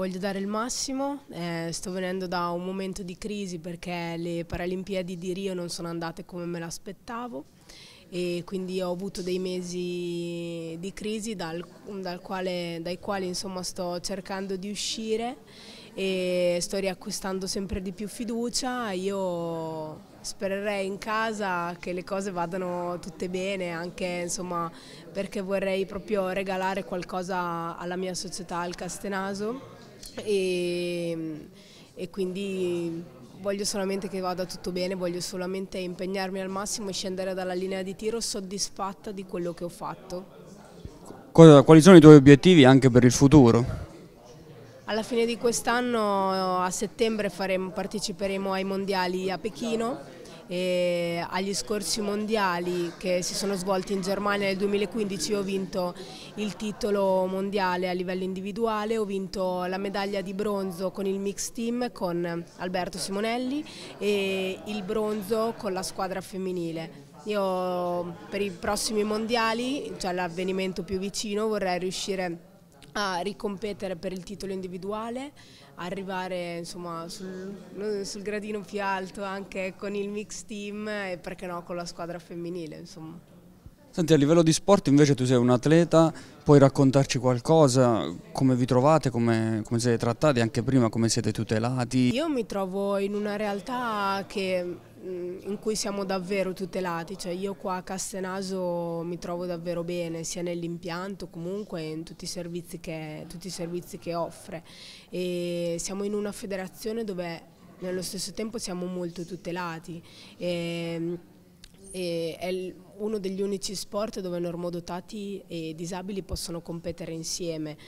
Voglio dare il massimo, eh, sto venendo da un momento di crisi perché le Paralimpiadi di Rio non sono andate come me l'aspettavo e quindi ho avuto dei mesi di crisi dal, dal quale, dai quali insomma, sto cercando di uscire e sto riacquistando sempre di più fiducia. Io spererei in casa che le cose vadano tutte bene, anche insomma, perché vorrei proprio regalare qualcosa alla mia società, al Castenaso e, e quindi voglio solamente che vada tutto bene, voglio solamente impegnarmi al massimo e scendere dalla linea di tiro soddisfatta di quello che ho fatto. Quali sono i tuoi obiettivi anche per il futuro? Alla fine di quest'anno a settembre faremo, parteciperemo ai mondiali a Pechino e agli scorsi mondiali che si sono svolti in Germania nel 2015 ho vinto il titolo mondiale a livello individuale, ho vinto la medaglia di bronzo con il mix team con Alberto Simonelli e il bronzo con la squadra femminile. Io per i prossimi mondiali, cioè l'avvenimento più vicino, vorrei riuscire a a ricompetere per il titolo individuale, arrivare insomma, sul, sul, gradino più alto anche con il mix team e perché no con la squadra femminile. Insomma. Senti, a livello di sport invece tu sei un atleta, puoi raccontarci qualcosa, come vi trovate, come, come siete trattati, anche prima come siete tutelati? Io mi trovo in una realtà che Mm, in cui siamo davvero tutelati, cioè io qua a Castenaso mi trovo davvero bene sia nell'impianto comunque in tutti i servizi che, tutti i servizi che offre e siamo in una federazione dove nello stesso tempo siamo molto tutelati e, e è uno degli unici sport dove normodotati e disabili possono competere insieme.